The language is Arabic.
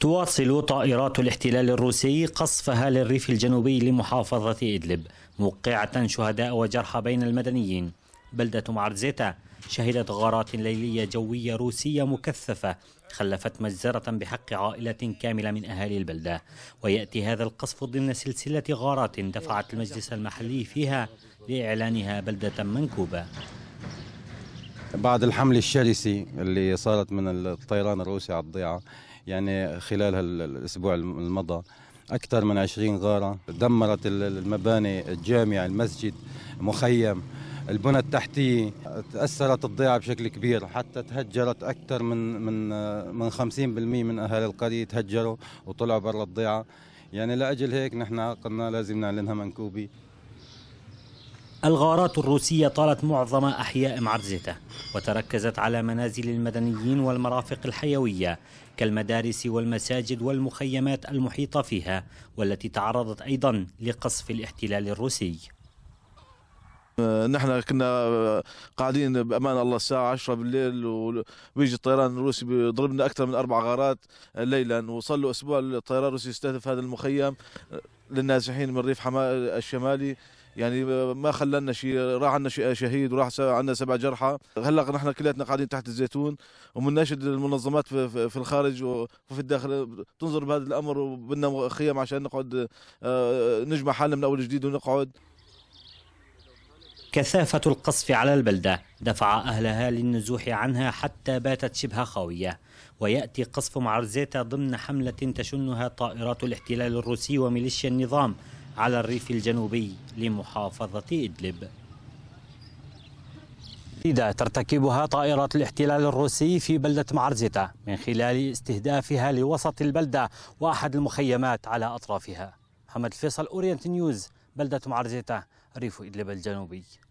تواصل طائرات الاحتلال الروسي قصفها للريف الجنوبي لمحافظة إدلب موقعة شهداء وجرحى بين المدنيين بلدة معرزيتا شهدت غارات ليلية جوية روسية مكثفة خلفت مجزرة بحق عائلة كاملة من أهالي البلدة ويأتي هذا القصف ضمن سلسلة غارات دفعت المجلس المحلي فيها لإعلانها بلدة منكوبة بعد الحملة الشرسة اللي صارت من الطيران الروسي على الضيعة يعني خلال هالاسبوع المضى أكثر من 20 غارة دمرت المباني الجامع المسجد مخيم البنى التحتية تأثرت الضيعة بشكل كبير حتى تهجرت أكثر من من من 50% من أهالي القرية تهجروا وطلعوا برا الضيعة يعني لأجل هيك نحن قلنا لازم نعلنها منكوبة الغارات الروسية طالت معظم أحياء معرزته وتركزت على منازل المدنيين والمرافق الحيوية كالمدارس والمساجد والمخيمات المحيطة فيها والتي تعرضت أيضا لقصف الاحتلال الروسي نحن كنا قاعدين بامان الله الساعه 10 بالليل ويجي الطيران الروسي بيضربنا اكثر من اربع غارات ليلا وصار له اسبوع الطيران الروسي يستهدف هذا المخيم للنازحين من ريف حما الشمالي يعني ما خلنا شيء راح عنا شهيد وراح عنا سبع جرحى هلا نحن كلياتنا قاعدين تحت الزيتون ومناشد المنظمات في الخارج وفي الداخل تنظر بهذا الامر وبدنا خيام عشان نقعد آه، نجمع حالنا من اول جديد ونقعد كثافة القصف على البلدة دفع أهلها للنزوح عنها حتى باتت شبه خاوية ويأتي قصف معرزيتا ضمن حملة تشنها طائرات الاحتلال الروسي وميليشيا النظام على الريف الجنوبي لمحافظة إدلب تهديدة ترتكبها طائرات الاحتلال الروسي في بلدة معرزتة من خلال استهدافها لوسط البلدة وأحد المخيمات على أطرافها محمد الفيصل أورينت نيوز بلدة معرزتة ريف إدلب الجنوبي